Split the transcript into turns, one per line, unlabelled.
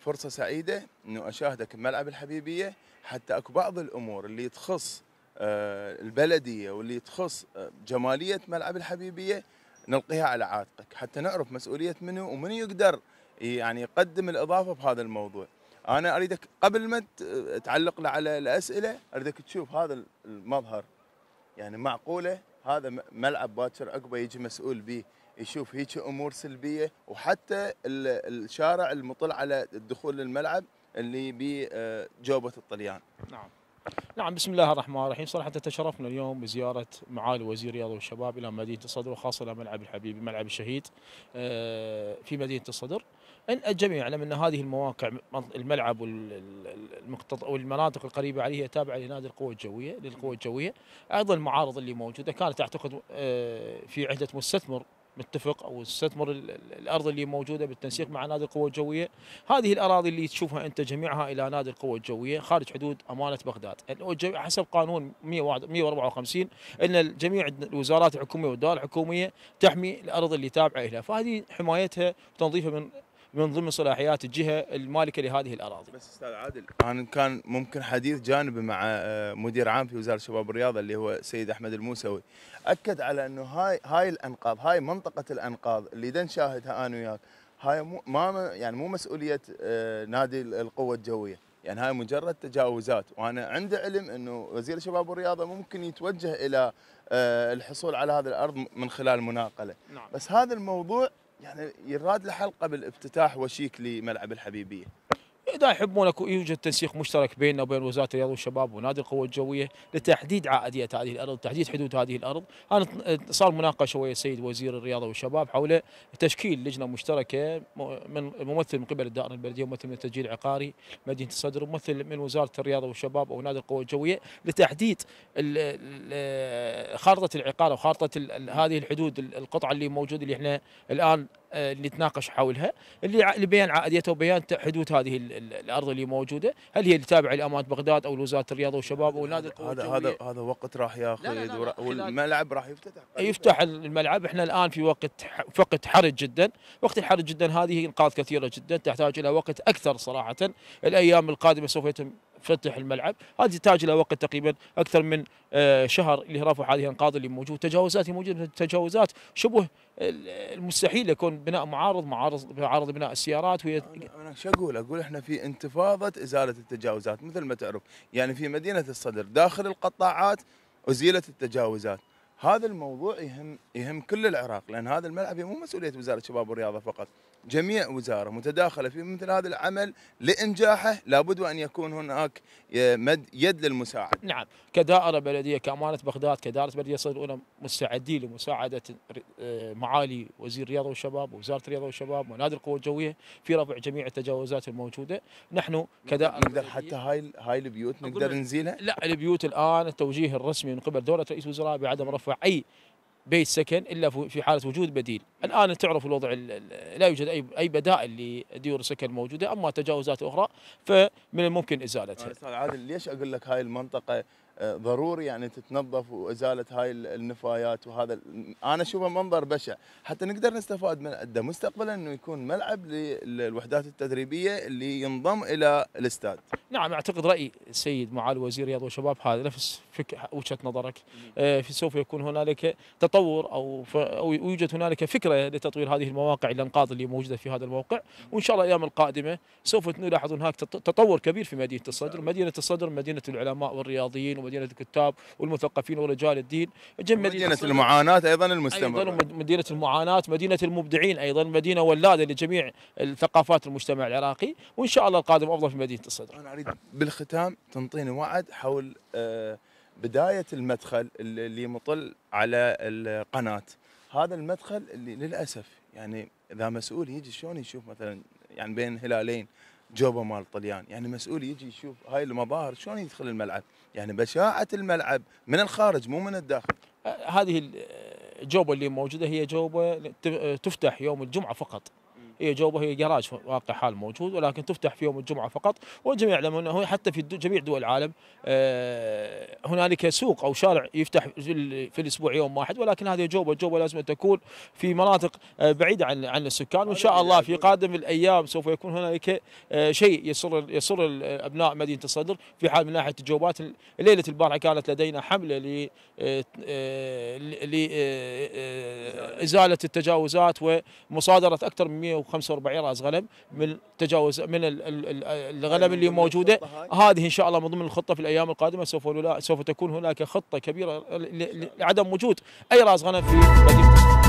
فرصة سعيدة أنه أشاهدك بملعب الحبيبية حتى أكو بعض الأمور اللي تخص آه، البلدية واللي تخص آه، جمالية ملعب الحبيبية نلقيها على عاتقك حتى نعرف مسؤولية منه ومن يقدر يعني يقدم الإضافة بهذا الموضوع أنا أريدك قبل ما تعلق على الأسئلة أريدك تشوف هذا المظهر يعني معقولة هذا ملعب باكر عقبه يجي مسؤول به يشوف هيك امور سلبيه وحتى الشارع المطل على الدخول للملعب اللي بجوبه الطليان. نعم.
نعم بسم الله الرحمن الرحيم صراحة تشرفنا اليوم بزيارة معالي وزير الرياضة والشباب إلى مدينة الصدر وخاصة إلى ملعب الحبيب ملعب الشهيد آه، في مدينة الصدر أن الجميع يعلم أن هذه المواقع الملعب والمناطق القريبة عليه تابعة لنادي القوة الجوية للقوة الجوية أيضا المعارض اللي موجودة كانت أعتقد آه، في عدة مستثمر متفق او استثمر الارض اللي موجوده بالتنسيق مع نادي القوى الجويه، هذه الاراضي اللي تشوفها انت جميعها الى نادي القوى الجويه خارج حدود امانه بغداد، حسب قانون 154 ان جميع الوزارات الحكوميه والدول الحكوميه تحمي الارض اللي تابعه لها، فهذه حمايتها وتنظيفها من من ضمن صلاحيات الجهه المالكه لهذه الاراضي. بس استاذ عادل
انا كان ممكن حديث جانبي مع آه، مدير عام في وزاره الشباب والرياضه اللي هو السيد احمد الموسوي اكد على انه هاي هاي الانقاض هاي منطقه الانقاض اللي دا نشاهدها انا وياك هاي مو ما يعني مو مسؤوليه آه، نادي القوه الجويه يعني هاي مجرد تجاوزات وانا عندي علم انه وزير الشباب والرياضه ممكن يتوجه الى آه، الحصول على هذه الارض من خلال مناقله نعم. بس هذا الموضوع يعني يراد له حلقه بالافتتاح وشيك لملعب الحبيبيه
العمداء يحبون اكو يوجد تنسيق مشترك بيننا وبين وزاره الرياضه والشباب ونادي القوى الجويه لتحديد عائديه هذه الارض، تحديد حدود هذه الارض، انا صار مناقشه ويا السيد وزير الرياضه والشباب حول تشكيل لجنه مشتركه من ممثل من قبل الدائره البلديه وممثل من التسجيل العقاري مدينه الصدر وممثل من وزاره الرياضه والشباب او نادي القوى الجويه لتحديد خارطه العقار وخارطه هذه الحدود القطعه اللي موجوده اللي احنا الان اللي تناقش حولها اللي لبيان عقديته وبيان حدود هذه الارض اللي موجوده هل هي اللي تابعه لامانه بغداد او لوزاره الرياضه والشباب او نادي القوى هذا
هذا هذا وقت راح ياخذ والملعب راح يفتتح
يفتح الملعب احنا الان في وقت وقت حرج جدا وقت الحرج جدا هذه انقاذ كثيره جدا تحتاج الى وقت اكثر صراحه الايام القادمه سوف يتم فتح الملعب هذه تحتاج الى وقت تقريبا اكثر من آه، شهر اللي رفع هذه الانقاض اللي موجود تجاوزات موجوده تجاوزات شبه
المستحيل يكون بناء معارض معارض معارض بناء السيارات وهي انا شو اقول؟ اقول احنا في انتفاضه ازاله التجاوزات مثل ما تعرف يعني في مدينه الصدر داخل القطاعات ازيلت التجاوزات هذا الموضوع يهم يهم كل العراق لان هذا الملعب مو مسؤوليه وزاره الشباب والرياضه فقط، جميع وزاره متداخله في مثل هذا العمل لانجاحه لابد ان يكون هناك مد يد للمساعده.
نعم، كدائره بلديه كامانه بغداد كدائره بلديه صدر الاولى مستعدين لمساعده آه، معالي وزير الرياضه والشباب ووزاره الرياضه والشباب ونادي القوى الجويه في رفع جميع التجاوزات الموجوده، نحن كدائره نقدر حتى هاي
هاي البيوت
نقدر نزيلها؟ لا البيوت الان التوجيه الرسمي من قبل دوله رئيس الوزراء بعدم رفع اي بيت سكن الا في حاله وجود بديل، الان تعرف الوضع لا يوجد اي اي بدائل لديور السكن الموجوده، اما تجاوزات اخرى فمن الممكن ازالتها. استاذ
آه، عادل ليش اقول لك هاي المنطقه ضروري يعني تتنظف وازاله هاي النفايات وهذا انا اشوفه منظر بشع حتى نقدر نستفاد من عده مستقبلا انه يكون ملعب للوحدات التدريبيه اللي ينضم الى الاستاد.
نعم اعتقد راي السيد معالي وزير الرياضه والشباب هذا نفس وجهه نظرك آه، في سوف يكون هنالك تطور او او يوجد هنالك فكره لتطوير هذه المواقع الانقاض اللي موجوده في هذا الموقع وان شاء الله الايام القادمه سوف نلاحظ هناك تطور كبير في مدينه الصدر، نعم. مدينه الصدر مدينه العلماء والرياضيين مدينه الكتاب والمثقفين ورجال الدين مدينه, مدينة المعاناه ايضا المستمره ايضا مدينه المعاناه مدينه المبدعين ايضا مدينه ولاده لجميع الثقافات المجتمع العراقي وان شاء الله
القادم افضل في مدينه الصدر انا اريد بالختام تنطيني وعد حول آه، بدايه المدخل اللي مطل على القناه هذا المدخل اللي للاسف يعني اذا مسؤول يجي شلون يشوف مثلا يعني بين هلالين جوبه مال طليان يعني مسؤول يجي يشوف هاي المظاهر شلون يدخل الملعب يعني بشاعة الملعب من الخارج مو من الداخل آه، هذه الجوبه آه، اللي موجوده هي جوبه
آه، تفتح يوم الجمعه فقط هي إيه، جوبه هي جراج واقع حال موجود ولكن تفتح في يوم الجمعه فقط والجميع يعلم انه حتى في جميع دول العالم آه، هنالك سوق او شارع يفتح في الاسبوع يوم واحد ولكن هذه جوبه جوبه لازم تكون في مناطق آه، بعيده عن عن السكان وان شاء الله في قادم الايام سوف يكون هنالك آه، شيء يسر يسر ابناء مدينه الصدر في حال من ناحيه الجوبات ليله البارحه كانت لدينا حمله ل لازاله التجاوزات ومصادره اكثر من 150 45 راس غنم من تجاوز من الغنم اللي موجوده هذه ان شاء الله من ضمن الخطه في الايام القادمه سوف سوف تكون هناك خطه كبيره لعدم وجود اي راس غنم في مدينه